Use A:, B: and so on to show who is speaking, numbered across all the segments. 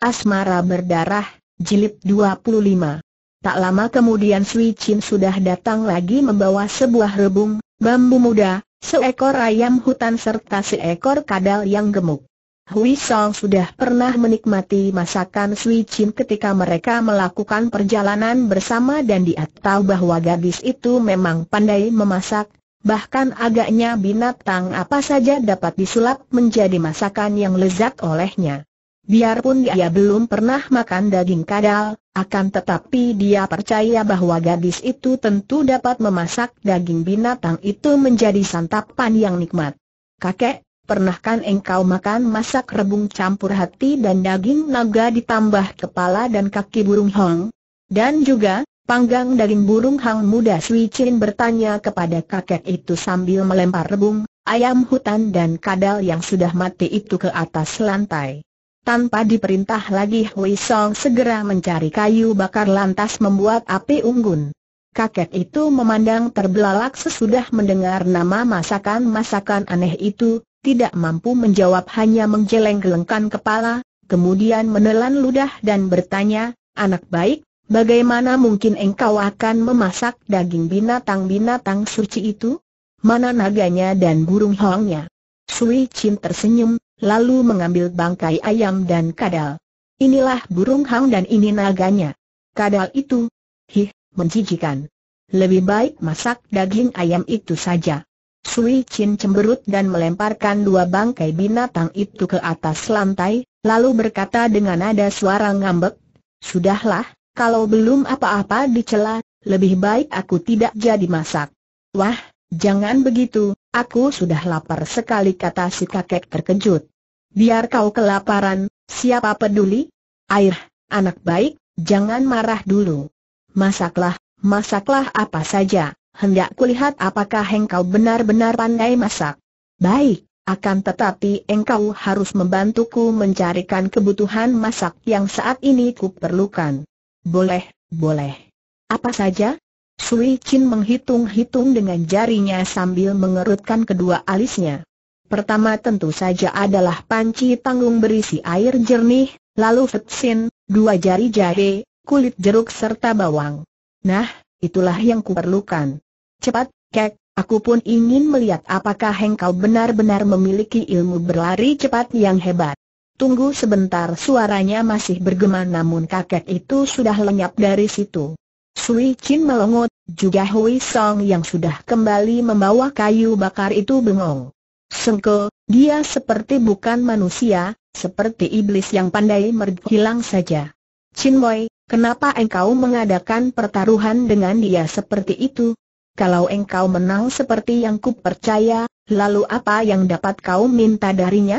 A: Asmara Berdarah, Jilid 25 Tak lama kemudian Sui Chin sudah datang lagi membawa sebuah rebung, bambu muda, seekor ayam hutan serta seekor kadal yang gemuk. Hui Song sudah pernah menikmati masakan Sui Chin ketika mereka melakukan perjalanan bersama dan dia tahu bahwa gadis itu memang pandai memasak, bahkan agaknya binatang apa saja dapat disulap menjadi masakan yang lezat olehnya. Biarpun dia belum pernah makan daging kadal, akan tetapi dia percaya bahwa gadis itu tentu dapat memasak daging binatang itu menjadi santapan yang nikmat. Kakek, pernahkan engkau makan masak rebung campur hati dan daging naga ditambah kepala dan kaki burung hong? Dan juga, panggang daging burung hong muda Sui Chin bertanya kepada kakek itu sambil melempar rebung, ayam hutan dan kadal yang sudah mati itu ke atas lantai. Tanpa diperintah lagi Hui Song segera mencari kayu bakar lantas membuat api unggun. Kakek itu memandang terbelalak sesudah mendengar nama masakan-masakan aneh itu, tidak mampu menjawab hanya menggeleng-gelengkan kepala, kemudian menelan ludah dan bertanya, anak baik, bagaimana mungkin engkau akan memasak daging binatang-binatang suci itu? Mana naganya dan burung hongnya? Sui Chin tersenyum, lalu mengambil bangkai ayam dan kadal. Inilah burung hang dan ini naganya. Kadal itu, hih, menjijikan. Lebih baik masak daging ayam itu saja. Sui Chin cemberut dan melemparkan dua bangkai binatang itu ke atas lantai, lalu berkata dengan nada suara ngambek, Sudahlah, kalau belum apa-apa dicela, lebih baik aku tidak jadi masak. Wah, jangan begitu, Aku sudah lapar sekali kata si kakek terkejut. Biar kau kelaparan, siapa peduli? Air, anak baik, jangan marah dulu. Masaklah, masaklah apa saja, hendak kulihat apakah engkau benar-benar pandai masak. Baik, akan tetapi engkau harus membantuku mencarikan kebutuhan masak yang saat ini ku perlukan. Boleh, boleh. Apa saja? Sui Chin menghitung-hitung dengan jarinya sambil mengerutkan kedua alisnya. Pertama tentu saja adalah panci tanggung berisi air jernih, lalu fetsin, dua jari jahe, kulit jeruk serta bawang. Nah, itulah yang kuperlukan. Cepat, kek, aku pun ingin melihat apakah hengkau benar-benar memiliki ilmu berlari cepat yang hebat. Tunggu sebentar suaranya masih bergema namun kakek itu sudah lenyap dari situ. Sui Chin melongot, juga Hui Song yang sudah kembali membawa kayu bakar itu bengong. Sengke, dia seperti bukan manusia, seperti iblis yang pandai merghilang saja. Chin Moi, kenapa engkau mengadakan pertaruhan dengan dia seperti itu? Kalau engkau menang seperti yang kupercaya, lalu apa yang dapat kau minta darinya?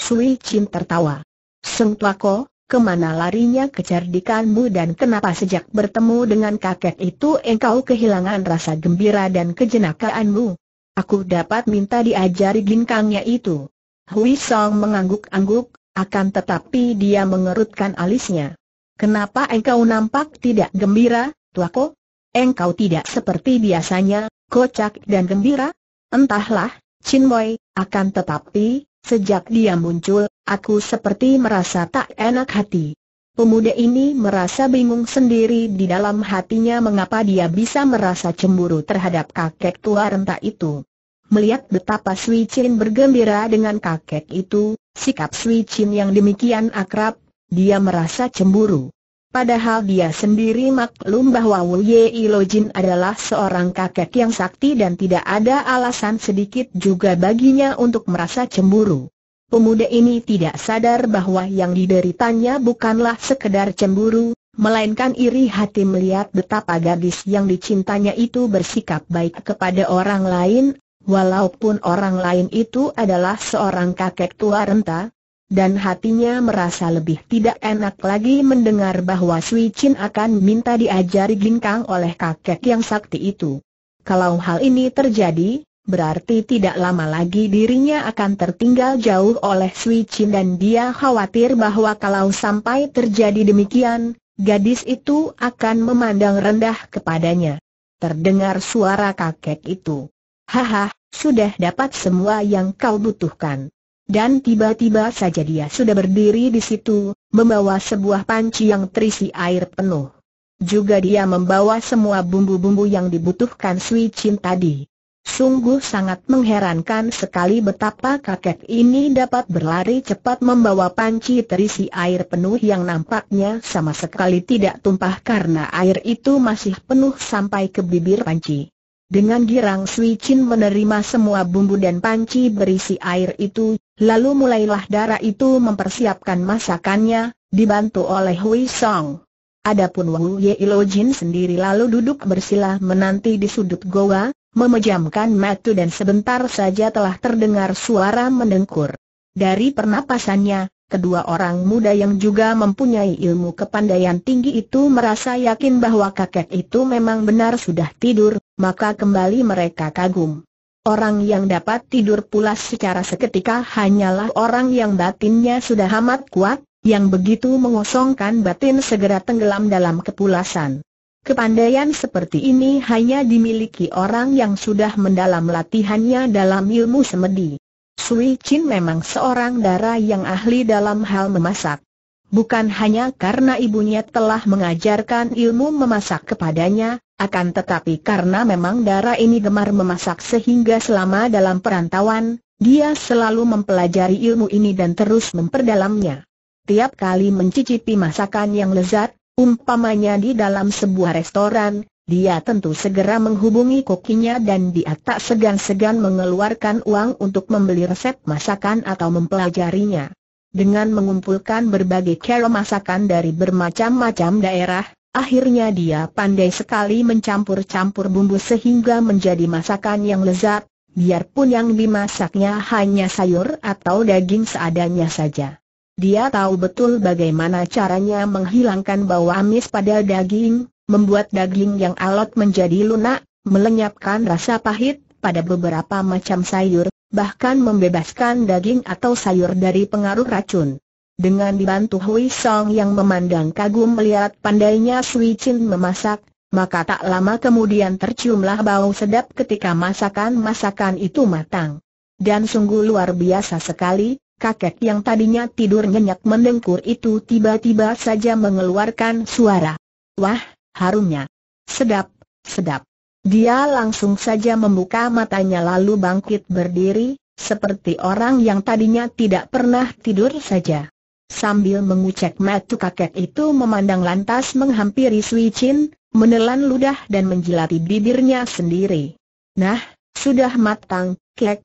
A: Sui Chin tertawa. Seng ko? Kemana larinya kecerdikanmu dan kenapa sejak bertemu dengan kakek itu engkau kehilangan rasa gembira dan kejenakaanmu? Aku dapat minta diajari ginkangnya itu. Hui Song mengangguk-angguk, akan tetapi dia mengerutkan alisnya. Kenapa engkau nampak tidak gembira, tuako? Engkau tidak seperti biasanya, kocak dan gembira? Entahlah, Chin Wei. akan tetapi, Sejak dia muncul, aku seperti merasa tak enak hati. Pemuda ini merasa bingung sendiri di dalam hatinya mengapa dia bisa merasa cemburu terhadap kakek tua renta itu. Melihat betapa Sui Chin bergembira dengan kakek itu, sikap Sui Chin yang demikian akrab, dia merasa cemburu. Padahal dia sendiri maklum bahwa Wu Ye Lo Jin adalah seorang kakek yang sakti dan tidak ada alasan sedikit juga baginya untuk merasa cemburu. Pemuda ini tidak sadar bahwa yang dideritanya bukanlah sekedar cemburu, melainkan iri hati melihat betapa gadis yang dicintanya itu bersikap baik kepada orang lain, walaupun orang lain itu adalah seorang kakek tua renta, dan hatinya merasa lebih tidak enak lagi mendengar bahwa Sui Chin akan minta diajari ginkang oleh kakek yang sakti itu. Kalau hal ini terjadi, berarti tidak lama lagi dirinya akan tertinggal jauh oleh Sui Chin dan dia khawatir bahwa kalau sampai terjadi demikian, gadis itu akan memandang rendah kepadanya. Terdengar suara kakek itu. Haha, sudah dapat semua yang kau butuhkan dan tiba-tiba saja dia sudah berdiri di situ, membawa sebuah panci yang terisi air penuh. Juga dia membawa semua bumbu-bumbu yang dibutuhkan Sui Chin tadi. Sungguh sangat mengherankan sekali betapa kakek ini dapat berlari cepat membawa panci terisi air penuh yang nampaknya sama sekali tidak tumpah karena air itu masih penuh sampai ke bibir panci. Dengan girang Sui Chin menerima semua bumbu dan panci berisi air itu, Lalu mulailah darah itu mempersiapkan masakannya, dibantu oleh Hui Song. Adapun Wang Ye Ilo sendiri lalu duduk bersila menanti di sudut goa, memejamkan mata dan sebentar saja telah terdengar suara mendengkur. Dari pernapasannya, kedua orang muda yang juga mempunyai ilmu kepandaian tinggi itu merasa yakin bahwa kakek itu memang benar sudah tidur, maka kembali mereka kagum. Orang yang dapat tidur pulas secara seketika hanyalah orang yang batinnya sudah amat kuat, yang begitu mengosongkan batin segera tenggelam dalam kepulasan. Kepandaian seperti ini hanya dimiliki orang yang sudah mendalam latihannya dalam ilmu semedi. Sui Chin memang seorang darah yang ahli dalam hal memasak. Bukan hanya karena ibunya telah mengajarkan ilmu memasak kepadanya, akan tetapi karena memang darah ini gemar memasak sehingga selama dalam perantauan, dia selalu mempelajari ilmu ini dan terus memperdalamnya. Tiap kali mencicipi masakan yang lezat, umpamanya di dalam sebuah restoran, dia tentu segera menghubungi kokinya dan dia tak segan-segan mengeluarkan uang untuk membeli resep masakan atau mempelajarinya. Dengan mengumpulkan berbagai kero masakan dari bermacam-macam daerah, akhirnya dia pandai sekali mencampur-campur bumbu sehingga menjadi masakan yang lezat, biarpun yang dimasaknya hanya sayur atau daging seadanya saja. Dia tahu betul bagaimana caranya menghilangkan bau amis pada daging, membuat daging yang alot menjadi lunak, melenyapkan rasa pahit, pada beberapa macam sayur, bahkan membebaskan daging atau sayur dari pengaruh racun. Dengan dibantu Hui Song yang memandang kagum melihat pandainya Sui Chin memasak, maka tak lama kemudian terciumlah bau sedap ketika masakan-masakan itu matang. Dan sungguh luar biasa sekali, kakek yang tadinya tidur nyenyak mendengkur itu tiba-tiba saja mengeluarkan suara. Wah, harumnya. Sedap, sedap. Dia langsung saja membuka matanya lalu bangkit berdiri, seperti orang yang tadinya tidak pernah tidur saja. Sambil mengucek mata kakek itu memandang lantas menghampiri Sui Chin, menelan ludah dan menjilati bibirnya sendiri. Nah, sudah matang, kek.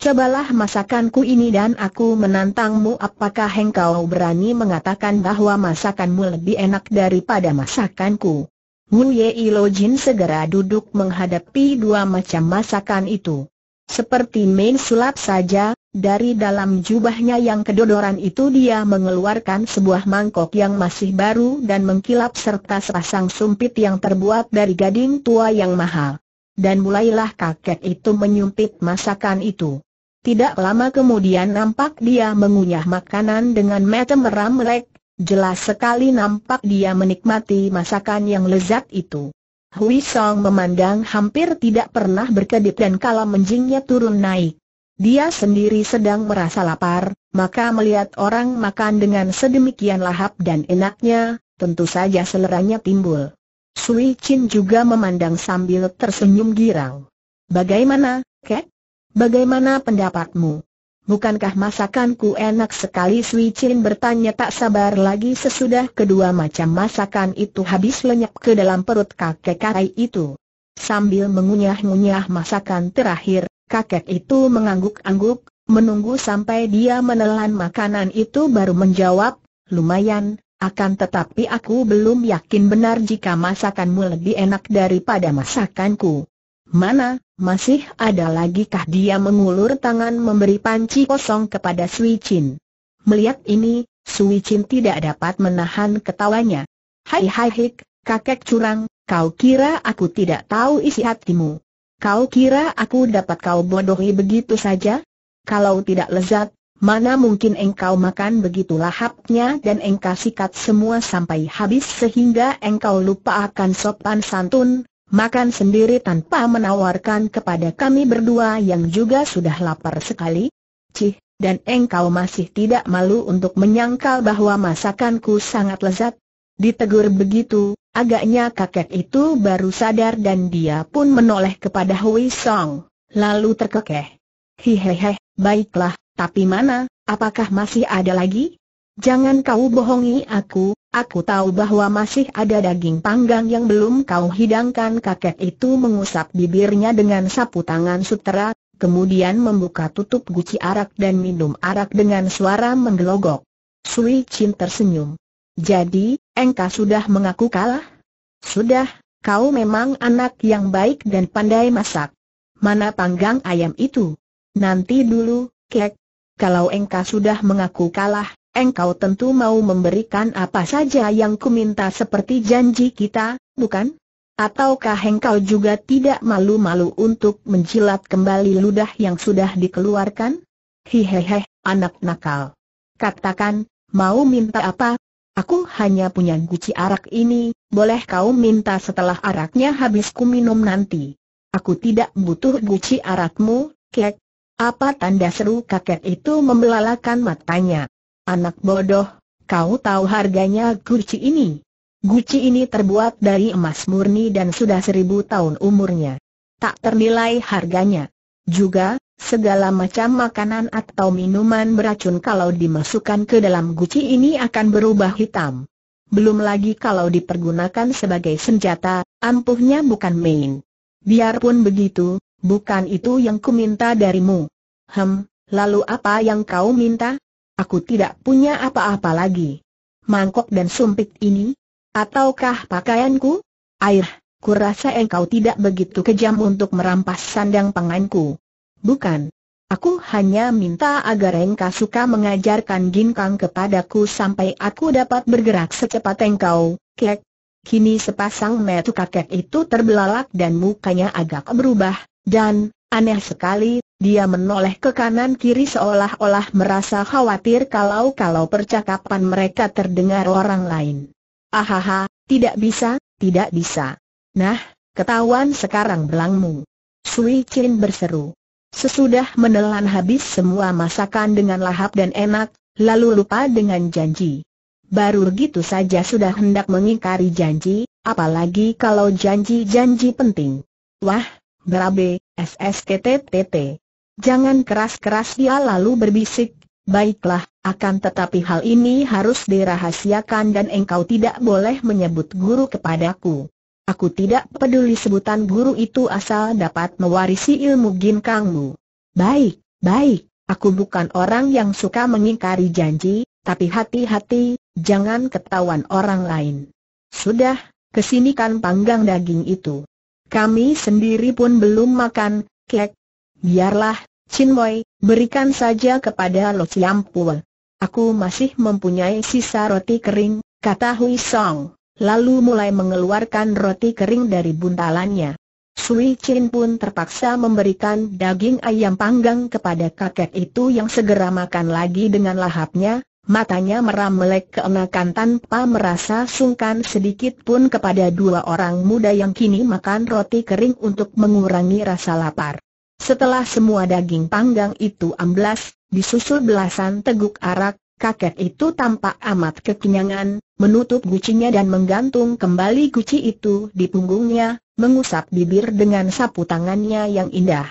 A: Cobalah masakanku ini dan aku menantangmu apakah engkau berani mengatakan bahwa masakanmu lebih enak daripada masakanku. Mun Ye Ilo Jin segera duduk menghadapi dua macam masakan itu. Seperti main sulap saja, dari dalam jubahnya yang kedodoran itu dia mengeluarkan sebuah mangkok yang masih baru dan mengkilap serta sepasang sumpit yang terbuat dari gading tua yang mahal. Dan mulailah kakek itu menyumpit masakan itu. Tidak lama kemudian nampak dia mengunyah makanan dengan mata meram melek, Jelas sekali nampak dia menikmati masakan yang lezat itu. Hui Song memandang hampir tidak pernah berkedip dan kala menjingnya turun naik. Dia sendiri sedang merasa lapar, maka melihat orang makan dengan sedemikian lahap dan enaknya, tentu saja seleranya timbul. Sui Chin juga memandang sambil tersenyum girang. Bagaimana, Kek? Bagaimana pendapatmu? Bukankah masakanku enak sekali Sui Chin bertanya tak sabar lagi sesudah kedua macam masakan itu habis lenyap ke dalam perut kakek kakek itu. Sambil mengunyah-ngunyah masakan terakhir, kakek itu mengangguk-angguk, menunggu sampai dia menelan makanan itu baru menjawab, lumayan, akan tetapi aku belum yakin benar jika masakanmu lebih enak daripada masakanku. Mana, masih ada lagikah dia mengulur tangan memberi panci kosong kepada Sui Chin. Melihat ini, Sui Chin tidak dapat menahan ketawanya. Hai hai hik, kakek curang, kau kira aku tidak tahu isi hatimu. Kau kira aku dapat kau bodohi begitu saja? Kalau tidak lezat, mana mungkin engkau makan begitu lahapnya dan engkau sikat semua sampai habis sehingga engkau lupa akan sopan santun, makan sendiri tanpa menawarkan kepada kami berdua yang juga sudah lapar sekali? Cih, dan engkau masih tidak malu untuk menyangkal bahwa masakanku sangat lezat? Ditegur begitu, agaknya kakek itu baru sadar dan dia pun menoleh kepada Hui Song, lalu terkekeh. Hihihi, baiklah, tapi mana, apakah masih ada lagi? Jangan kau bohongi aku, Aku tahu bahwa masih ada daging panggang yang belum kau hidangkan kakek itu mengusap bibirnya dengan sapu tangan sutera, kemudian membuka tutup guci arak dan minum arak dengan suara menggelogok. Sui Chin tersenyum. Jadi, engkau sudah mengaku kalah? Sudah, kau memang anak yang baik dan pandai masak. Mana panggang ayam itu? Nanti dulu, kek. Kalau engkau sudah mengaku kalah, engkau tentu mau memberikan apa saja yang ku minta seperti janji kita, bukan? Ataukah engkau juga tidak malu-malu untuk menjilat kembali ludah yang sudah dikeluarkan? Hihihi, anak nakal. Katakan, mau minta apa? Aku hanya punya guci arak ini, boleh kau minta setelah araknya habis ku minum nanti. Aku tidak butuh guci arakmu, kek. Apa tanda seru kakek itu membelalakan matanya? Anak bodoh, kau tahu harganya guci ini. Guci ini terbuat dari emas murni dan sudah seribu tahun umurnya. Tak ternilai harganya. Juga, segala macam makanan atau minuman beracun kalau dimasukkan ke dalam guci ini akan berubah hitam. Belum lagi kalau dipergunakan sebagai senjata, ampuhnya bukan main. Biarpun begitu, bukan itu yang kuminta darimu. Hem, lalu apa yang kau minta? Aku tidak punya apa-apa lagi. Mangkok dan sumpit ini? Ataukah pakaianku? Air, kurasa engkau tidak begitu kejam untuk merampas sandang panganku. Bukan. Aku hanya minta agar engkau suka mengajarkan ginkang kepadaku sampai aku dapat bergerak secepat engkau, kek. Kini sepasang metu kakek itu terbelalak dan mukanya agak berubah, dan, aneh sekali, dia menoleh ke kanan kiri seolah-olah merasa khawatir kalau-kalau percakapan mereka terdengar orang lain. Ahaha, tidak bisa, tidak bisa. Nah, ketahuan sekarang belangmu. Sui Chin berseru. Sesudah menelan habis semua masakan dengan lahap dan enak, lalu lupa dengan janji. Baru gitu saja sudah hendak mengingkari janji, apalagi kalau janji-janji penting. Wah, berabe, SSKTTT. Jangan keras-keras dia lalu berbisik, baiklah, akan tetapi hal ini harus dirahasiakan dan engkau tidak boleh menyebut guru kepadaku. Aku tidak peduli sebutan guru itu asal dapat mewarisi ilmu ginkangmu. Baik, baik, aku bukan orang yang suka mengingkari janji, tapi hati-hati, jangan ketahuan orang lain. Sudah, kesini kan panggang daging itu. Kami sendiri pun belum makan, kek, Biarlah, Chin Boy, berikan saja kepada Lo Chiam Pua. Aku masih mempunyai sisa roti kering, kata Hui Song, lalu mulai mengeluarkan roti kering dari buntalannya. Sui Chin pun terpaksa memberikan daging ayam panggang kepada kakek itu yang segera makan lagi dengan lahapnya, matanya melek keenakan tanpa merasa sungkan sedikit pun kepada dua orang muda yang kini makan roti kering untuk mengurangi rasa lapar. Setelah semua daging panggang itu amblas, disusul belasan teguk arak, kakek itu tampak amat kekenyangan, menutup gucinya dan menggantung kembali guci itu di punggungnya, mengusap bibir dengan sapu tangannya yang indah.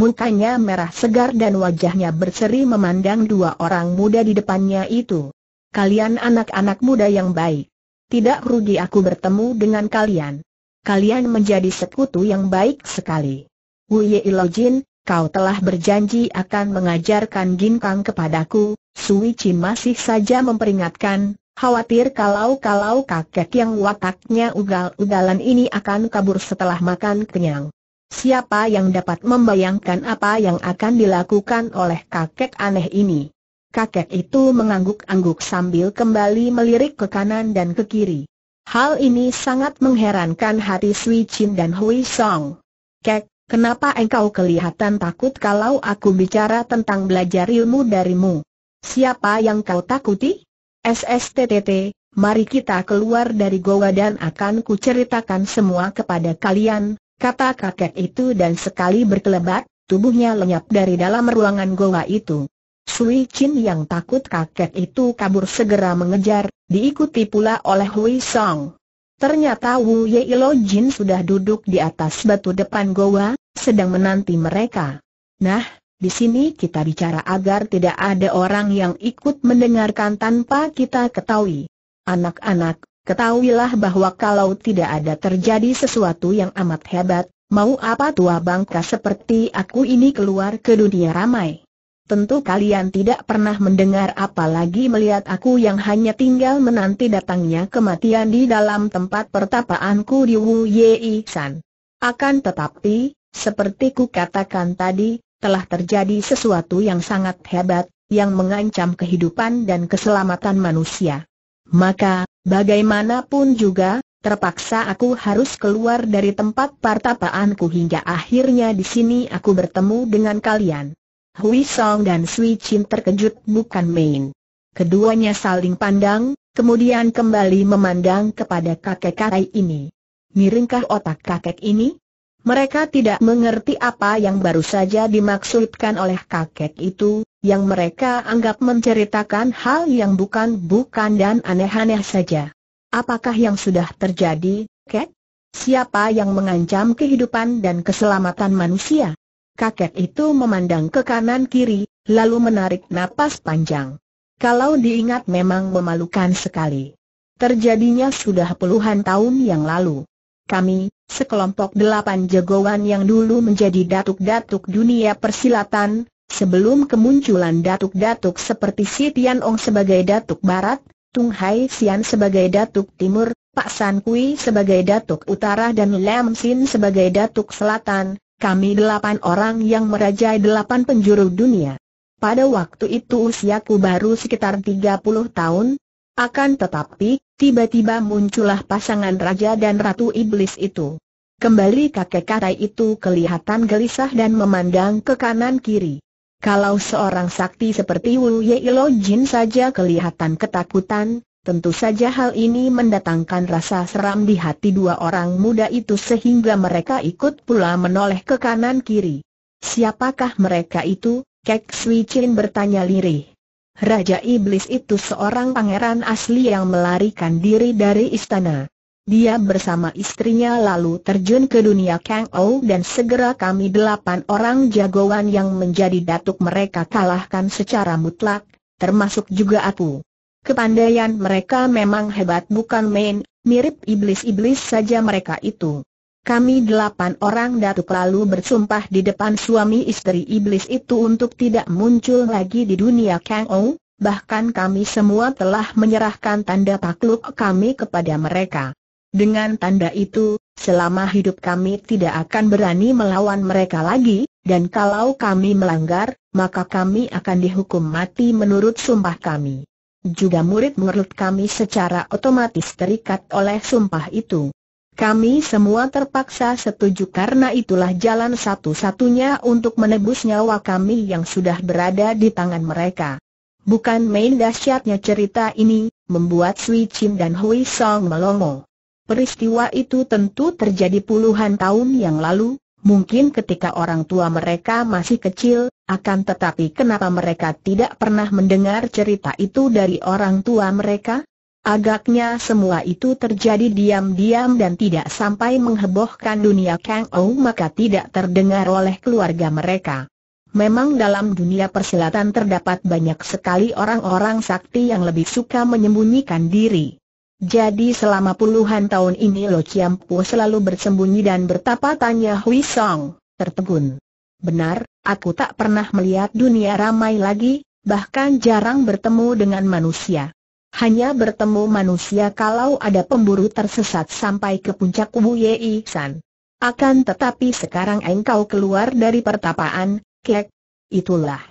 A: Mukanya merah segar dan wajahnya berseri memandang dua orang muda di depannya itu. Kalian anak-anak muda yang baik. Tidak rugi aku bertemu dengan kalian. Kalian menjadi sekutu yang baik sekali. Wu Ye Ilojin, kau telah berjanji akan mengajarkan ginkang kepadaku, Sui Chin masih saja memperingatkan, khawatir kalau-kalau kakek yang wataknya ugal-ugalan ini akan kabur setelah makan kenyang. Siapa yang dapat membayangkan apa yang akan dilakukan oleh kakek aneh ini? Kakek itu mengangguk-angguk sambil kembali melirik ke kanan dan ke kiri. Hal ini sangat mengherankan hati Sui Chin dan Hui Song. Kek, Kenapa engkau kelihatan takut kalau aku bicara tentang belajar ilmu darimu? Siapa yang kau takuti? SSTTT, mari kita keluar dari goa dan akan kuceritakan semua kepada kalian, kata kakek itu dan sekali berkelebat, tubuhnya lenyap dari dalam ruangan goa itu. Sui Chin yang takut kakek itu kabur segera mengejar, diikuti pula oleh Hui Song. Ternyata Wu Yeilo Jin sudah duduk di atas batu depan goa, sedang menanti mereka. Nah, di sini kita bicara agar tidak ada orang yang ikut mendengarkan tanpa kita ketahui. Anak-anak, ketahuilah bahwa kalau tidak ada terjadi sesuatu yang amat hebat, mau apa tua bangka seperti aku ini keluar ke dunia ramai. Tentu kalian tidak pernah mendengar apalagi melihat aku yang hanya tinggal menanti datangnya kematian di dalam tempat pertapaanku di Wu Yei San. Akan tetapi, seperti ku katakan tadi, telah terjadi sesuatu yang sangat hebat, yang mengancam kehidupan dan keselamatan manusia. Maka, bagaimanapun juga, terpaksa aku harus keluar dari tempat pertapaanku hingga akhirnya di sini aku bertemu dengan kalian. Hui Song dan Sui Chin terkejut bukan main. Keduanya saling pandang, kemudian kembali memandang kepada kakek kakek ini. Miringkah otak kakek ini? Mereka tidak mengerti apa yang baru saja dimaksudkan oleh kakek itu, yang mereka anggap menceritakan hal yang bukan-bukan dan aneh-aneh saja. Apakah yang sudah terjadi, Kek? Siapa yang mengancam kehidupan dan keselamatan manusia? kakek itu memandang ke kanan kiri, lalu menarik napas panjang. Kalau diingat memang memalukan sekali. Terjadinya sudah puluhan tahun yang lalu. Kami, sekelompok delapan jagoan yang dulu menjadi datuk-datuk dunia persilatan, sebelum kemunculan datuk-datuk seperti Si Tian Ong sebagai datuk barat, Tung Hai Sian sebagai datuk timur, Pak San Kui sebagai datuk utara dan Lam Sin sebagai datuk selatan, kami delapan orang yang merajai delapan penjuru dunia. Pada waktu itu usiaku baru sekitar tiga puluh tahun. Akan tetapi, tiba-tiba muncullah pasangan raja dan ratu iblis itu. Kembali kakek kata itu kelihatan gelisah dan memandang ke kanan-kiri. Kalau seorang sakti seperti Wu Ye Jin saja kelihatan ketakutan, Tentu saja hal ini mendatangkan rasa seram di hati dua orang muda itu sehingga mereka ikut pula menoleh ke kanan kiri. Siapakah mereka itu? Kek Sui Chin bertanya lirih. Raja Iblis itu seorang pangeran asli yang melarikan diri dari istana. Dia bersama istrinya lalu terjun ke dunia Kang Ou dan segera kami delapan orang jagoan yang menjadi datuk mereka kalahkan secara mutlak, termasuk juga aku. Kepandaian mereka memang hebat bukan main, mirip iblis-iblis saja mereka itu. Kami delapan orang datuk lalu bersumpah di depan suami istri iblis itu untuk tidak muncul lagi di dunia Kang Ou, bahkan kami semua telah menyerahkan tanda takluk kami kepada mereka. Dengan tanda itu, selama hidup kami tidak akan berani melawan mereka lagi, dan kalau kami melanggar, maka kami akan dihukum mati menurut sumpah kami juga murid-murid kami secara otomatis terikat oleh sumpah itu. Kami semua terpaksa setuju karena itulah jalan satu-satunya untuk menebus nyawa kami yang sudah berada di tangan mereka. Bukan main dahsyatnya cerita ini, membuat Sui Chin dan Hui Song melongo. Peristiwa itu tentu terjadi puluhan tahun yang lalu, Mungkin ketika orang tua mereka masih kecil, akan tetapi kenapa mereka tidak pernah mendengar cerita itu dari orang tua mereka? Agaknya semua itu terjadi diam-diam dan tidak sampai menghebohkan dunia Kang Ou maka tidak terdengar oleh keluarga mereka. Memang dalam dunia persilatan terdapat banyak sekali orang-orang sakti yang lebih suka menyembunyikan diri. Jadi selama puluhan tahun ini Lo Chiam Po selalu bersembunyi dan bertapa tanya Hui Song, tertegun. Benar, aku tak pernah melihat dunia ramai lagi, bahkan jarang bertemu dengan manusia. Hanya bertemu manusia kalau ada pemburu tersesat sampai ke puncak Wu Yei San. Akan tetapi sekarang engkau keluar dari pertapaan, kek. Itulah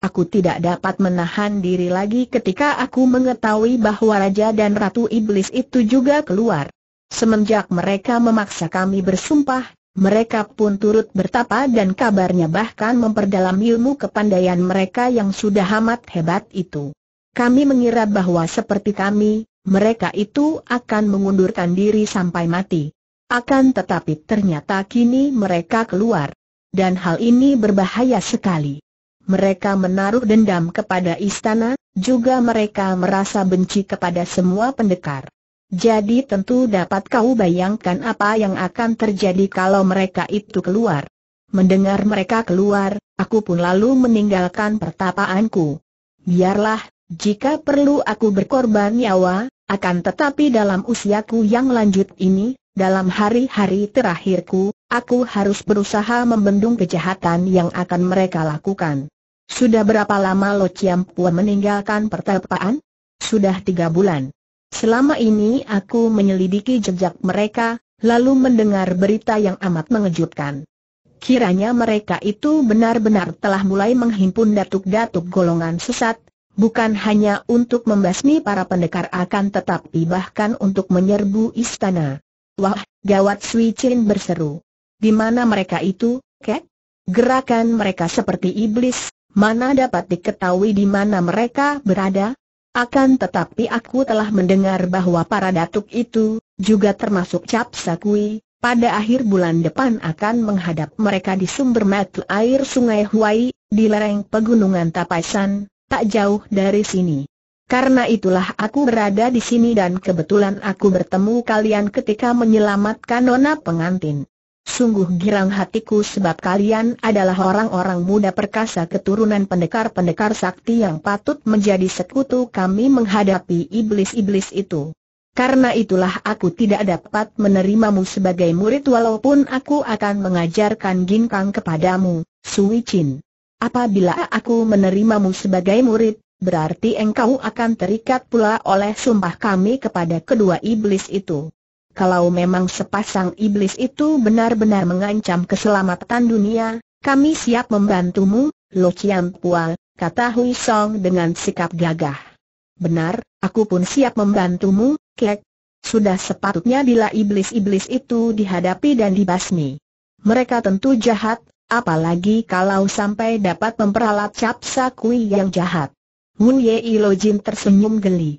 A: Aku tidak dapat menahan diri lagi ketika aku mengetahui bahwa Raja dan Ratu Iblis itu juga keluar. Semenjak mereka memaksa kami bersumpah, mereka pun turut bertapa dan kabarnya bahkan memperdalam ilmu kepandaian mereka yang sudah amat hebat itu. Kami mengira bahwa seperti kami, mereka itu akan mengundurkan diri sampai mati. Akan tetapi ternyata kini mereka keluar. Dan hal ini berbahaya sekali mereka menaruh dendam kepada istana, juga mereka merasa benci kepada semua pendekar. Jadi tentu dapat kau bayangkan apa yang akan terjadi kalau mereka itu keluar. Mendengar mereka keluar, aku pun lalu meninggalkan pertapaanku. Biarlah, jika perlu aku berkorban nyawa, akan tetapi dalam usiaku yang lanjut ini, dalam hari-hari terakhirku, aku harus berusaha membendung kejahatan yang akan mereka lakukan. Sudah berapa lama Lo Chiam Pua meninggalkan pertapaan? Sudah tiga bulan. Selama ini aku menyelidiki jejak mereka, lalu mendengar berita yang amat mengejutkan. Kiranya mereka itu benar-benar telah mulai menghimpun datuk-datuk golongan sesat, bukan hanya untuk membasmi para pendekar akan tetapi bahkan untuk menyerbu istana. Wah, gawat Sui Chin berseru. Di mana mereka itu, kek? Gerakan mereka seperti iblis, mana dapat diketahui di mana mereka berada? Akan tetapi aku telah mendengar bahwa para datuk itu, juga termasuk Cap Sakui, pada akhir bulan depan akan menghadap mereka di sumber mata air sungai Huai, di lereng pegunungan Tapaisan, tak jauh dari sini. Karena itulah aku berada di sini dan kebetulan aku bertemu kalian ketika menyelamatkan nona pengantin. Sungguh girang hatiku sebab kalian adalah orang-orang muda perkasa keturunan pendekar-pendekar sakti yang patut menjadi sekutu kami menghadapi iblis-iblis itu. Karena itulah aku tidak dapat menerimamu sebagai murid walaupun aku akan mengajarkan ginkang kepadamu, Sui Chin. Apabila aku menerimamu sebagai murid, berarti engkau akan terikat pula oleh sumpah kami kepada kedua iblis itu. Kalau memang sepasang iblis itu benar-benar mengancam keselamatan dunia, kami siap membantumu, Lo Chiang Pual, kata Hui Song dengan sikap gagah. Benar, aku pun siap membantumu, Kek. Sudah sepatutnya bila iblis-iblis itu dihadapi dan dibasmi. Mereka tentu jahat, apalagi kalau sampai dapat memperalat capsa sakui yang jahat. Mun Ye Jin tersenyum geli.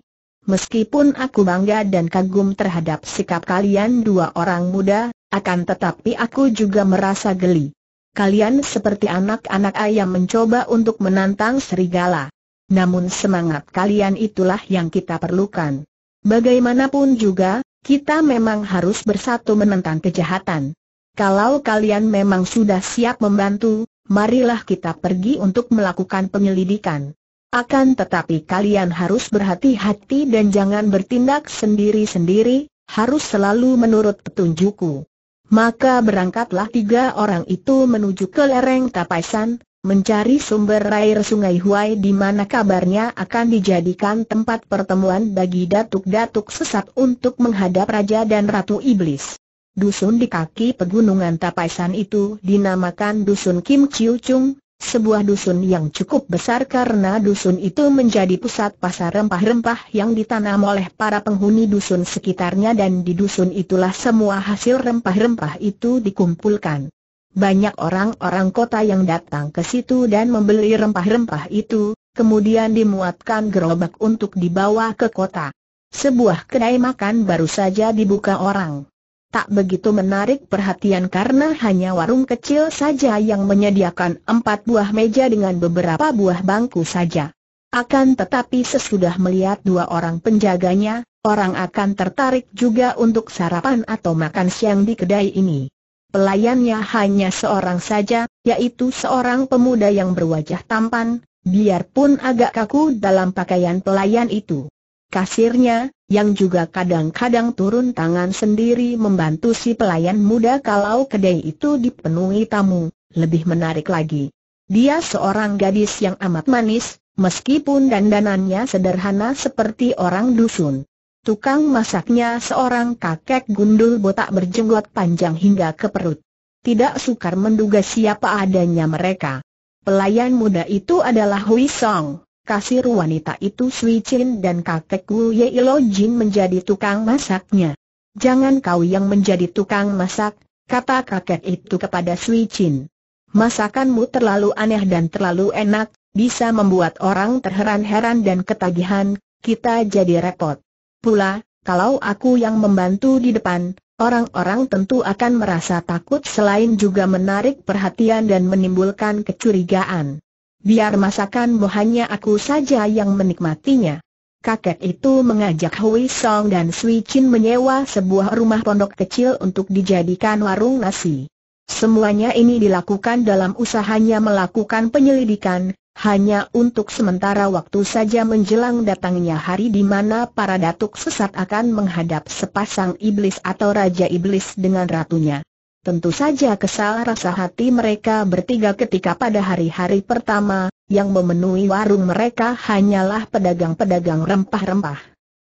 A: Meskipun aku bangga dan kagum terhadap sikap kalian dua orang muda, akan tetapi aku juga merasa geli. Kalian seperti anak-anak ayam mencoba untuk menantang serigala. Namun semangat kalian itulah yang kita perlukan. Bagaimanapun juga, kita memang harus bersatu menentang kejahatan. Kalau kalian memang sudah siap membantu, marilah kita pergi untuk melakukan penyelidikan. Akan tetapi kalian harus berhati-hati dan jangan bertindak sendiri-sendiri, harus selalu menurut petunjukku. Maka berangkatlah tiga orang itu menuju ke lereng Tapaisan, mencari sumber air sungai Huai di mana kabarnya akan dijadikan tempat pertemuan bagi datuk-datuk sesat untuk menghadap Raja dan Ratu Iblis. Dusun di kaki pegunungan Tapaisan itu dinamakan Dusun Kim Chiu Chung, sebuah dusun yang cukup besar karena dusun itu menjadi pusat pasar rempah-rempah yang ditanam oleh para penghuni dusun sekitarnya dan di dusun itulah semua hasil rempah-rempah itu dikumpulkan. Banyak orang-orang kota yang datang ke situ dan membeli rempah-rempah itu, kemudian dimuatkan gerobak untuk dibawa ke kota. Sebuah kedai makan baru saja dibuka orang tak begitu menarik perhatian karena hanya warung kecil saja yang menyediakan empat buah meja dengan beberapa buah bangku saja. Akan tetapi sesudah melihat dua orang penjaganya, orang akan tertarik juga untuk sarapan atau makan siang di kedai ini. Pelayannya hanya seorang saja, yaitu seorang pemuda yang berwajah tampan, biarpun agak kaku dalam pakaian pelayan itu. Kasirnya, yang juga kadang-kadang turun tangan sendiri membantu si pelayan muda kalau kedai itu dipenuhi tamu, lebih menarik lagi. Dia seorang gadis yang amat manis, meskipun dandanannya sederhana seperti orang dusun. Tukang masaknya seorang kakek gundul botak berjenggot panjang hingga ke perut. Tidak sukar menduga siapa adanya mereka. Pelayan muda itu adalah Hui Song, kasir wanita itu Sui Chin dan kakek Wu Ye Ilo Jin menjadi tukang masaknya. Jangan kau yang menjadi tukang masak, kata kakek itu kepada Sui Chin. Masakanmu terlalu aneh dan terlalu enak, bisa membuat orang terheran-heran dan ketagihan, kita jadi repot. Pula, kalau aku yang membantu di depan, orang-orang tentu akan merasa takut selain juga menarik perhatian dan menimbulkan kecurigaan. Biar masakan hanya aku saja yang menikmatinya. Kakek itu mengajak Hui Song dan Sui Chin menyewa sebuah rumah pondok kecil untuk dijadikan warung nasi. Semuanya ini dilakukan dalam usahanya melakukan penyelidikan, hanya untuk sementara waktu saja menjelang datangnya hari di mana para datuk sesat akan menghadap sepasang iblis atau raja iblis dengan ratunya. Tentu saja kesal rasa hati mereka bertiga ketika pada hari-hari pertama, yang memenuhi warung mereka hanyalah pedagang-pedagang rempah-rempah.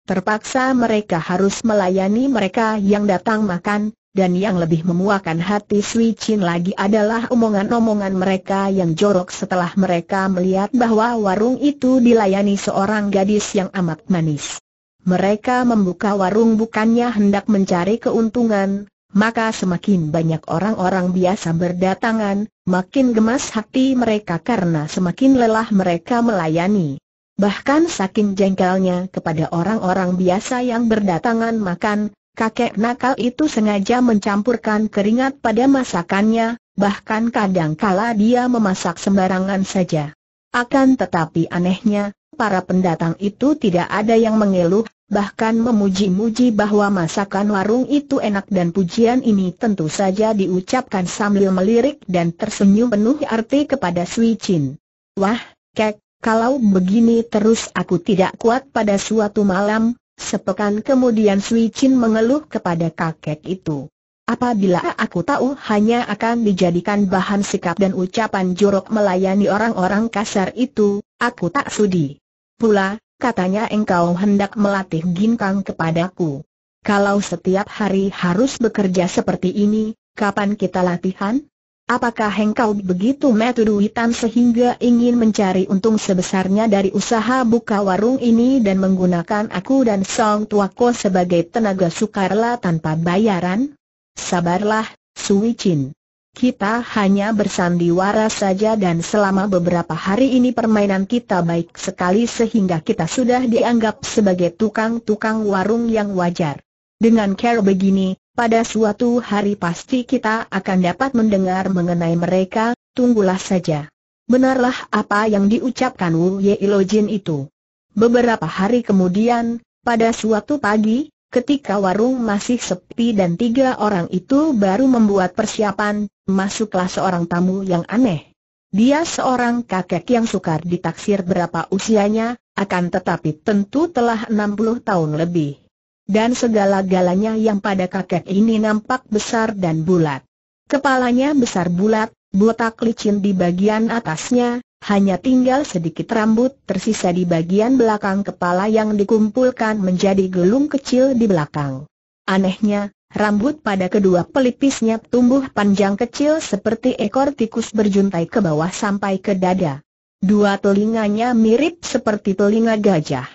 A: Terpaksa mereka harus melayani mereka yang datang makan, dan yang lebih memuakan hati Sui Chin lagi adalah omongan-omongan mereka yang jorok setelah mereka melihat bahwa warung itu dilayani seorang gadis yang amat manis. Mereka membuka warung bukannya hendak mencari keuntungan, maka semakin banyak orang-orang biasa berdatangan, makin gemas hati mereka karena semakin lelah mereka melayani. Bahkan saking jengkelnya kepada orang-orang biasa yang berdatangan makan, kakek nakal itu sengaja mencampurkan keringat pada masakannya, bahkan kadangkala dia memasak sembarangan saja. Akan tetapi anehnya, para pendatang itu tidak ada yang mengeluh, bahkan memuji-muji bahwa masakan warung itu enak dan pujian ini tentu saja diucapkan sambil melirik dan tersenyum penuh arti kepada Sui Chin. Wah, kek, kalau begini terus aku tidak kuat pada suatu malam, sepekan kemudian Sui Chin mengeluh kepada kakek itu. Apabila aku tahu hanya akan dijadikan bahan sikap dan ucapan jorok melayani orang-orang kasar itu, aku tak sudi. Pula, katanya engkau hendak melatih ginkang kepadaku. Kalau setiap hari harus bekerja seperti ini, kapan kita latihan? Apakah engkau begitu metuduitan sehingga ingin mencari untung sebesarnya dari usaha buka warung ini dan menggunakan aku dan Song Tuako sebagai tenaga sukarela tanpa bayaran? Sabarlah, Sui Chin. Kita hanya bersandiwara saja dan selama beberapa hari ini permainan kita baik sekali sehingga kita sudah dianggap sebagai tukang-tukang warung yang wajar. Dengan care begini, pada suatu hari pasti kita akan dapat mendengar mengenai mereka, tunggulah saja. Benarlah apa yang diucapkan Wu Ye Jin itu. Beberapa hari kemudian, pada suatu pagi, Ketika warung masih sepi dan tiga orang itu baru membuat persiapan, masuklah seorang tamu yang aneh. Dia seorang kakek yang sukar ditaksir berapa usianya, akan tetapi tentu telah 60 tahun lebih. Dan segala-galanya yang pada kakek ini nampak besar dan bulat. Kepalanya besar bulat, botak licin di bagian atasnya, hanya tinggal sedikit rambut tersisa di bagian belakang kepala yang dikumpulkan menjadi gelung kecil di belakang. Anehnya, rambut pada kedua pelipisnya tumbuh panjang kecil seperti ekor tikus berjuntai ke bawah sampai ke dada. Dua telinganya mirip seperti telinga gajah.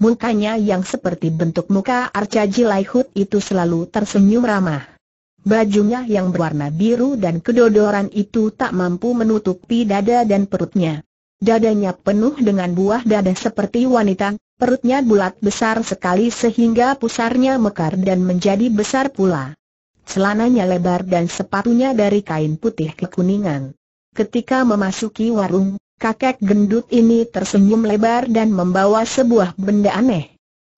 A: Mukanya yang seperti bentuk muka Arca Jilaihut itu selalu tersenyum ramah. Bajunya yang berwarna biru dan kedodoran itu tak mampu menutupi dada dan perutnya. Dadanya penuh dengan buah dada seperti wanita, perutnya bulat besar sekali sehingga pusarnya mekar dan menjadi besar pula. Celananya lebar dan sepatunya dari kain putih kekuningan. Ketika memasuki warung, kakek gendut ini tersenyum lebar dan membawa sebuah benda aneh.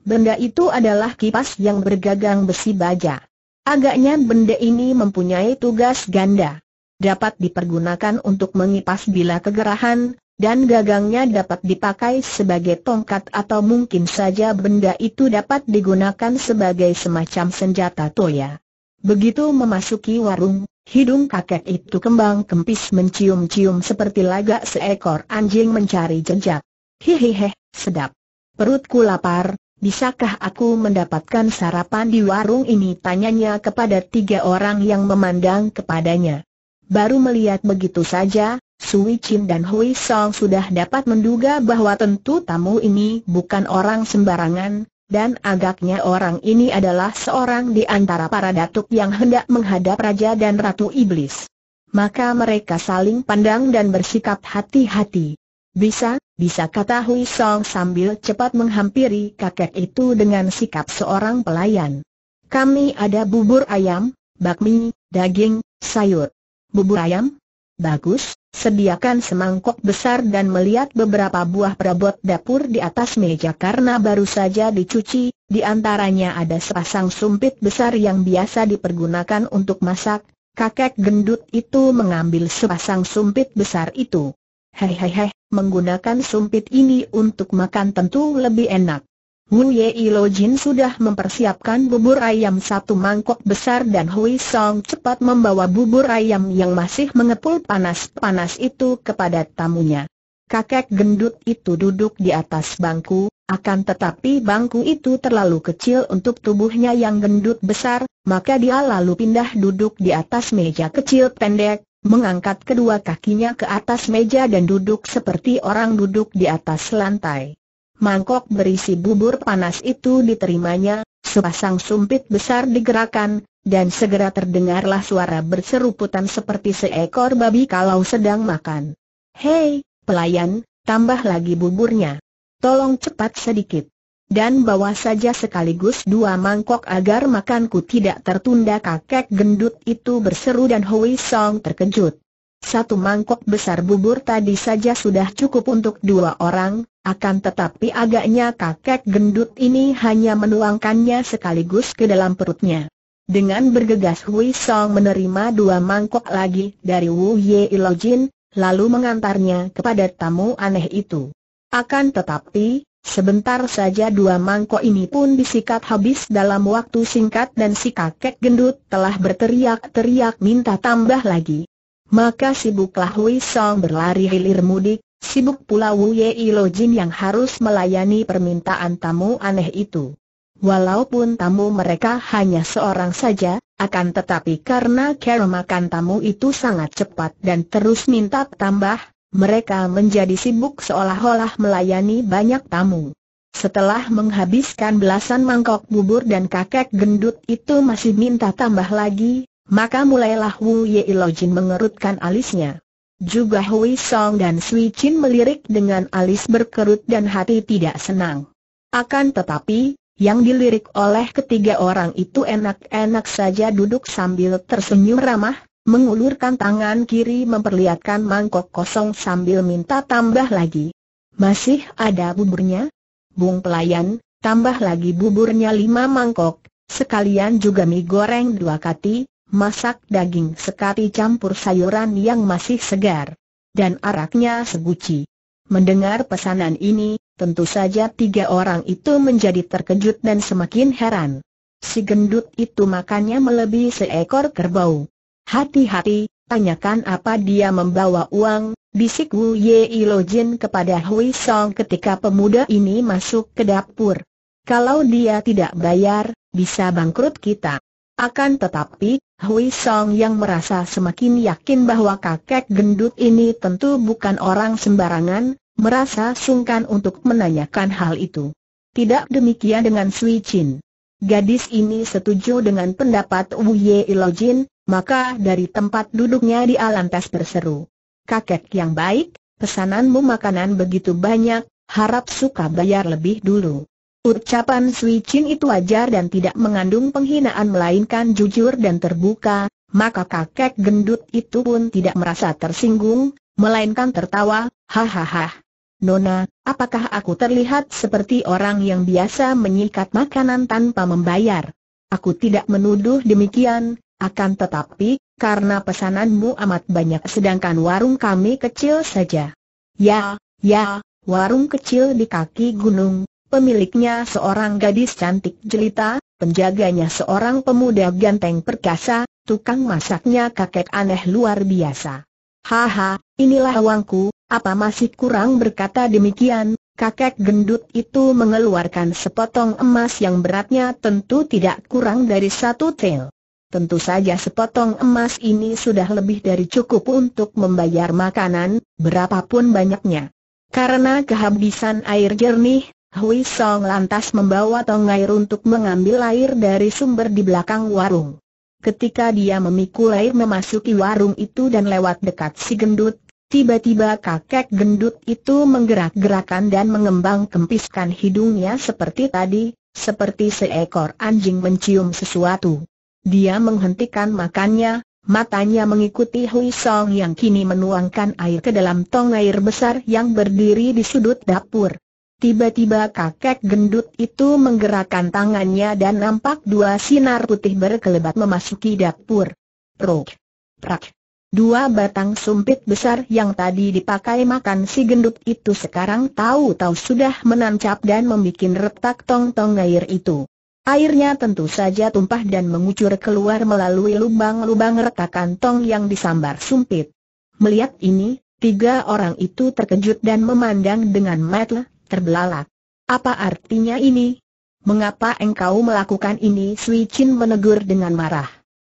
A: Benda itu adalah kipas yang bergagang besi baja. Agaknya benda ini mempunyai tugas ganda. Dapat dipergunakan untuk mengipas bila kegerahan, dan gagangnya dapat dipakai sebagai tongkat atau mungkin saja benda itu dapat digunakan sebagai semacam senjata toya. Begitu memasuki warung, hidung kakek itu kembang kempis mencium-cium seperti lagak seekor anjing mencari jejak. Hihihe, sedap. Perutku lapar, Bisakah aku mendapatkan sarapan di warung ini? Tanyanya kepada tiga orang yang memandang kepadanya. Baru melihat begitu saja, Sui Chin dan Hui Song sudah dapat menduga bahwa tentu tamu ini bukan orang sembarangan, dan agaknya orang ini adalah seorang di antara para datuk yang hendak menghadap Raja dan Ratu Iblis. Maka mereka saling pandang dan bersikap hati-hati. Bisa, bisa kata Hui Song sambil cepat menghampiri kakek itu dengan sikap seorang pelayan. Kami ada bubur ayam, bakmi, daging, sayur. Bubur ayam? Bagus, sediakan semangkok besar dan melihat beberapa buah perabot dapur di atas meja karena baru saja dicuci, di antaranya ada sepasang sumpit besar yang biasa dipergunakan untuk masak, kakek gendut itu mengambil sepasang sumpit besar itu. Hei hei hei, menggunakan sumpit ini untuk makan tentu lebih enak. Wu Ye Ilo Jin sudah mempersiapkan bubur ayam satu mangkok besar dan Hui Song cepat membawa bubur ayam yang masih mengepul panas-panas itu kepada tamunya. Kakek gendut itu duduk di atas bangku, akan tetapi bangku itu terlalu kecil untuk tubuhnya yang gendut besar, maka dia lalu pindah duduk di atas meja kecil pendek, mengangkat kedua kakinya ke atas meja dan duduk seperti orang duduk di atas lantai. Mangkok berisi bubur panas itu diterimanya, sepasang sumpit besar digerakkan, dan segera terdengarlah suara berseruputan seperti seekor babi kalau sedang makan. Hei, pelayan, tambah lagi buburnya. Tolong cepat sedikit dan bawa saja sekaligus dua mangkok agar makanku tidak tertunda kakek gendut itu berseru dan Hui Song terkejut. Satu mangkok besar bubur tadi saja sudah cukup untuk dua orang, akan tetapi agaknya kakek gendut ini hanya menuangkannya sekaligus ke dalam perutnya. Dengan bergegas Hui Song menerima dua mangkok lagi dari Wu Ye Jin, lalu mengantarnya kepada tamu aneh itu. Akan tetapi, Sebentar saja dua mangkok ini pun disikat habis dalam waktu singkat dan si kakek gendut telah berteriak-teriak minta tambah lagi. Maka sibuklah Hui Song berlari hilir mudik, sibuk pula Wu Ye Lo Jin yang harus melayani permintaan tamu aneh itu. Walaupun tamu mereka hanya seorang saja, akan tetapi karena cara makan tamu itu sangat cepat dan terus minta tambah, mereka menjadi sibuk seolah-olah melayani banyak tamu. Setelah menghabiskan belasan mangkok bubur dan kakek gendut itu masih minta tambah lagi, maka mulailah Wu Ye Lojin mengerutkan alisnya. Juga Hui Song dan Sui Chin melirik dengan alis berkerut dan hati tidak senang. Akan tetapi, yang dilirik oleh ketiga orang itu enak-enak saja duduk sambil tersenyum ramah, mengulurkan tangan kiri memperlihatkan mangkok kosong sambil minta tambah lagi. Masih ada buburnya? Bung pelayan, tambah lagi buburnya lima mangkok, sekalian juga mie goreng dua kati, masak daging sekati campur sayuran yang masih segar. Dan araknya seguci. Mendengar pesanan ini, tentu saja tiga orang itu menjadi terkejut dan semakin heran. Si gendut itu makannya melebihi seekor kerbau. Hati-hati, tanyakan apa dia membawa uang, bisik Wu Yei Ilo Jin kepada Hui Song ketika pemuda ini masuk ke dapur. Kalau dia tidak bayar, bisa bangkrut kita. Akan tetapi, Hui Song yang merasa semakin yakin bahwa kakek gendut ini tentu bukan orang sembarangan, merasa sungkan untuk menanyakan hal itu. Tidak demikian dengan Sui Chin. Gadis ini setuju dengan pendapat Wu Ye Jin, maka dari tempat duduknya dia lantas berseru. Kakek yang baik, pesananmu makanan begitu banyak, harap suka bayar lebih dulu. Ucapan Sui Chin itu wajar dan tidak mengandung penghinaan melainkan jujur dan terbuka, maka kakek gendut itu pun tidak merasa tersinggung, melainkan tertawa, hahaha. Nona, apakah aku terlihat seperti orang yang biasa menyikat makanan tanpa membayar? Aku tidak menuduh demikian, akan tetapi, karena pesananmu amat banyak sedangkan warung kami kecil saja. Ya, ya, warung kecil di kaki gunung, pemiliknya seorang gadis cantik jelita, penjaganya seorang pemuda ganteng perkasa, tukang masaknya kakek aneh luar biasa. Haha, inilah uangku, apa masih kurang berkata demikian, kakek gendut itu mengeluarkan sepotong emas yang beratnya tentu tidak kurang dari satu tel. Tentu saja sepotong emas ini sudah lebih dari cukup untuk membayar makanan, berapapun banyaknya. Karena kehabisan air jernih, Hui Song lantas membawa tong air untuk mengambil air dari sumber di belakang warung. Ketika dia memikul air memasuki warung itu dan lewat dekat si gendut, tiba-tiba kakek gendut itu menggerak-gerakan dan mengembang-kempiskan hidungnya seperti tadi, seperti seekor anjing mencium sesuatu dia menghentikan makannya, matanya mengikuti Hui Song yang kini menuangkan air ke dalam tong air besar yang berdiri di sudut dapur. Tiba-tiba kakek gendut itu menggerakkan tangannya dan nampak dua sinar putih berkelebat memasuki dapur. Prok. Prak. Dua batang sumpit besar yang tadi dipakai makan si gendut itu sekarang tahu-tahu sudah menancap dan membuat retak tong-tong air itu. Airnya tentu saja tumpah dan mengucur keluar melalui lubang-lubang retakan tong yang disambar sumpit. Melihat ini, tiga orang itu terkejut dan memandang dengan mata terbelalak. Apa artinya ini? Mengapa engkau melakukan ini? Sui Chin menegur dengan marah.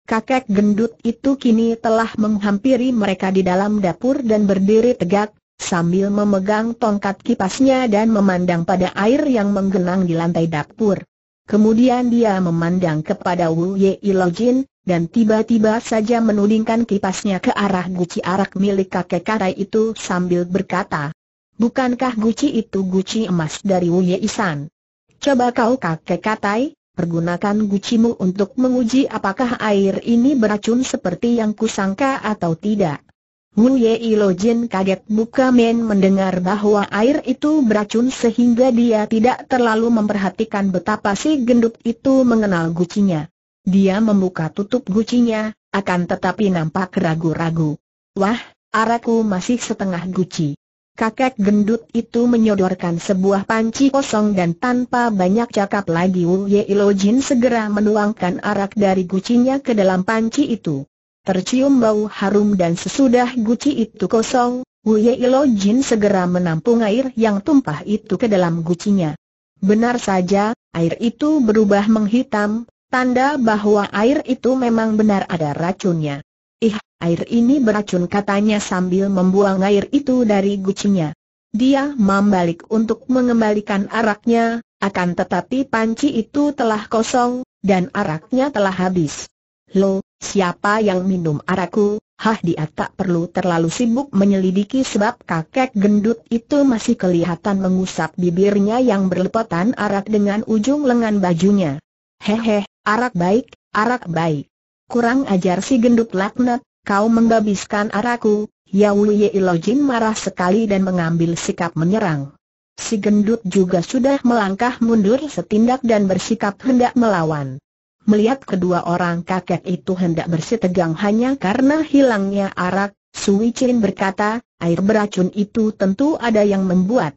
A: Kakek gendut itu kini telah menghampiri mereka di dalam dapur dan berdiri tegak, sambil memegang tongkat kipasnya dan memandang pada air yang menggenang di lantai dapur. Kemudian dia memandang kepada Wu Ye Jin, dan tiba-tiba saja menudingkan kipasnya ke arah guci arak milik kakek karai itu sambil berkata, Bukankah guci itu guci emas dari Wu Ye Isan? Coba kau kakek katai, pergunakan gucimu untuk menguji apakah air ini beracun seperti yang kusangka atau tidak. Muye Ilojin kaget muka men mendengar bahwa air itu beracun sehingga dia tidak terlalu memperhatikan betapa si gendut itu mengenal gucinya. Dia membuka tutup gucinya, akan tetapi nampak ragu-ragu. Wah, araku masih setengah guci. Kakek gendut itu menyodorkan sebuah panci kosong dan tanpa banyak cakap lagi Muye Ilojin segera menuangkan arak dari gucinya ke dalam panci itu. Tercium bau harum dan sesudah guci itu kosong, Wu Yeilo Jin segera menampung air yang tumpah itu ke dalam gucinya. Benar saja, air itu berubah menghitam, tanda bahwa air itu memang benar ada racunnya. Ih, air ini beracun katanya sambil membuang air itu dari gucinya. Dia membalik untuk mengembalikan araknya, akan tetapi panci itu telah kosong, dan araknya telah habis. Lo, siapa yang minum araku? Hah dia tak perlu terlalu sibuk menyelidiki sebab kakek gendut itu masih kelihatan mengusap bibirnya yang berlepotan arak dengan ujung lengan bajunya. Hehe, arak baik, arak baik. Kurang ajar si gendut laknat, kau menggabiskan araku. wuye ya Ilojin marah sekali dan mengambil sikap menyerang. Si gendut juga sudah melangkah mundur setindak dan bersikap hendak melawan. Melihat kedua orang kakek itu hendak bersitegang hanya karena hilangnya arak, Sui Chin berkata, air beracun itu tentu ada yang membuat.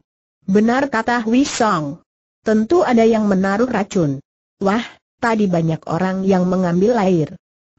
A: Benar kata Hui Song. Tentu ada yang menaruh racun. Wah, tadi banyak orang yang mengambil air.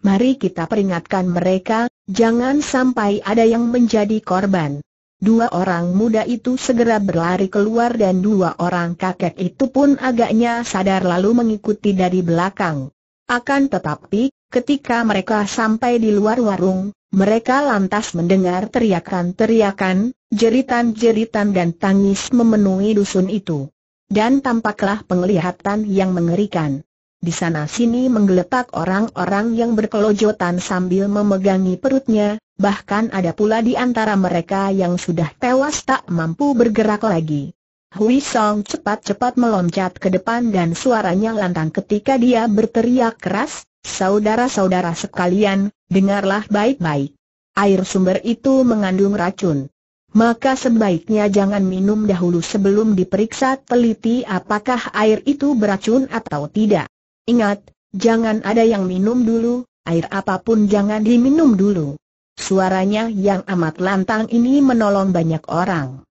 A: Mari kita peringatkan mereka, jangan sampai ada yang menjadi korban. Dua orang muda itu segera berlari keluar dan dua orang kakek itu pun agaknya sadar lalu mengikuti dari belakang. Akan tetapi, ketika mereka sampai di luar warung, mereka lantas mendengar teriakan-teriakan, jeritan-jeritan dan tangis memenuhi dusun itu. Dan tampaklah penglihatan yang mengerikan. Di sana sini menggeletak orang-orang yang berkelojotan sambil memegangi perutnya, bahkan ada pula di antara mereka yang sudah tewas tak mampu bergerak lagi. Hui Song cepat-cepat meloncat ke depan dan suaranya lantang ketika dia berteriak keras, Saudara-saudara sekalian, dengarlah baik-baik. Air sumber itu mengandung racun. Maka sebaiknya jangan minum dahulu sebelum diperiksa teliti apakah air itu beracun atau tidak. Ingat, jangan ada yang minum dulu, air apapun jangan diminum dulu. Suaranya yang amat lantang ini menolong banyak orang.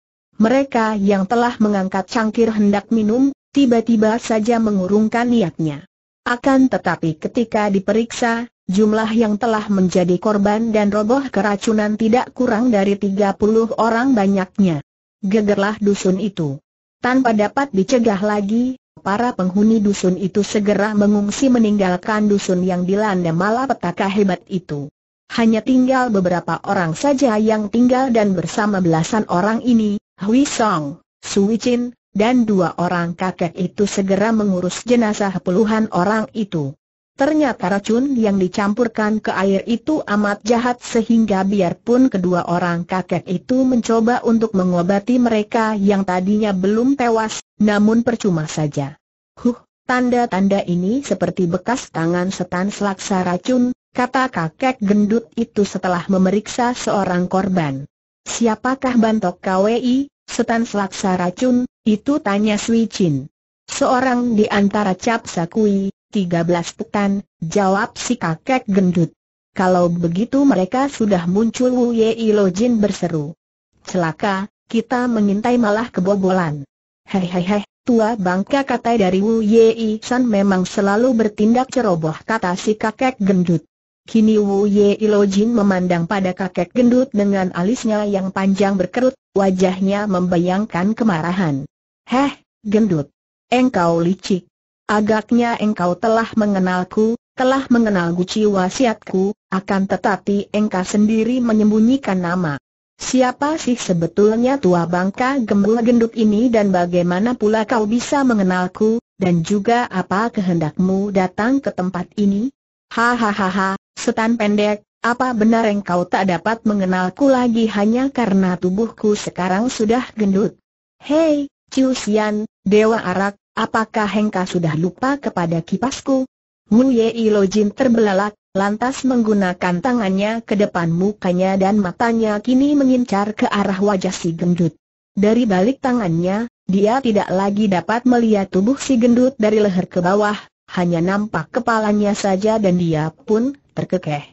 A: Mereka yang telah mengangkat cangkir hendak minum, tiba-tiba saja mengurungkan niatnya. Akan tetapi ketika diperiksa, jumlah yang telah menjadi korban dan roboh keracunan tidak kurang dari 30 orang banyaknya. Gegerlah dusun itu. Tanpa dapat dicegah lagi, para penghuni dusun itu segera mengungsi meninggalkan dusun yang dilanda malapetaka hebat itu. Hanya tinggal beberapa orang saja yang tinggal dan bersama belasan orang ini, Hui Song, Sui Chin, dan dua orang kakek itu segera mengurus jenazah puluhan orang itu. Ternyata racun yang dicampurkan ke air itu amat jahat sehingga biarpun kedua orang kakek itu mencoba untuk mengobati mereka yang tadinya belum tewas, namun percuma saja. Huh, tanda-tanda ini seperti bekas tangan setan selaksa racun, kata kakek gendut itu setelah memeriksa seorang korban. Siapakah bantok KWI? Setan selaksa racun, itu tanya Sui Chin. Seorang di antara cap sakui, 13 petan, jawab si kakek gendut. Kalau begitu mereka sudah muncul Wu Yei Lo Jin berseru. Celaka, kita mengintai malah kebobolan. Hei hei hei, tua bangka kata dari Wu Yei San memang selalu bertindak ceroboh kata si kakek gendut. Kini Wu Ye Ilojin memandang pada kakek gendut dengan alisnya yang panjang berkerut, wajahnya membayangkan kemarahan. Heh, gendut. Engkau licik. Agaknya engkau telah mengenalku, telah mengenal guci wasiatku, akan tetapi engkau sendiri menyembunyikan nama. Siapa sih sebetulnya tua bangka gembul gendut ini dan bagaimana pula kau bisa mengenalku, dan juga apa kehendakmu datang ke tempat ini? Hahaha, Setan pendek, apa benar engkau tak dapat mengenalku lagi hanya karena tubuhku sekarang sudah gendut? Hei, Ciusian, Dewa Arak, apakah engkau sudah lupa kepada kipasku? Mu Ilo Jin terbelalak, lantas menggunakan tangannya ke depan mukanya dan matanya kini mengincar ke arah wajah si gendut. Dari balik tangannya, dia tidak lagi dapat melihat tubuh si gendut dari leher ke bawah, hanya nampak kepalanya saja dan dia pun terkekeh.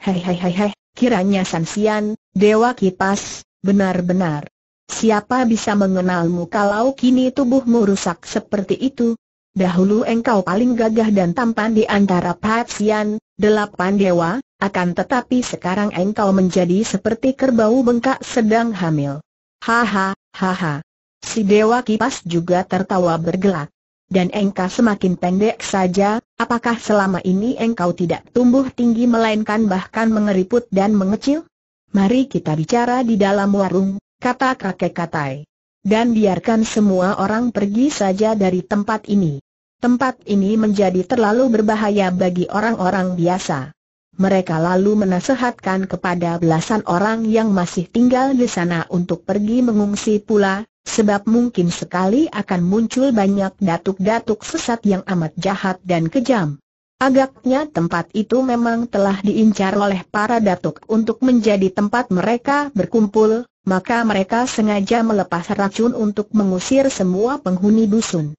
A: Hei hei hei hei, kiranya Sansian, Dewa Kipas, benar-benar. Siapa bisa mengenalmu kalau kini tubuhmu rusak seperti itu? Dahulu engkau paling gagah dan tampan di antara Patsian, delapan dewa, akan tetapi sekarang engkau menjadi seperti kerbau bengkak sedang hamil. Haha, haha. Si Dewa Kipas juga tertawa bergelak. Dan engkau semakin pendek saja, Apakah selama ini engkau tidak tumbuh tinggi melainkan bahkan mengeriput dan mengecil? Mari kita bicara di dalam warung, kata kakek Katai. Dan biarkan semua orang pergi saja dari tempat ini. Tempat ini menjadi terlalu berbahaya bagi orang-orang biasa. Mereka lalu menasehatkan kepada belasan orang yang masih tinggal di sana untuk pergi mengungsi pula, sebab mungkin sekali akan muncul banyak datuk-datuk sesat yang amat jahat dan kejam. Agaknya tempat itu memang telah diincar oleh para datuk untuk menjadi tempat mereka berkumpul, maka mereka sengaja melepas racun untuk mengusir semua penghuni dusun.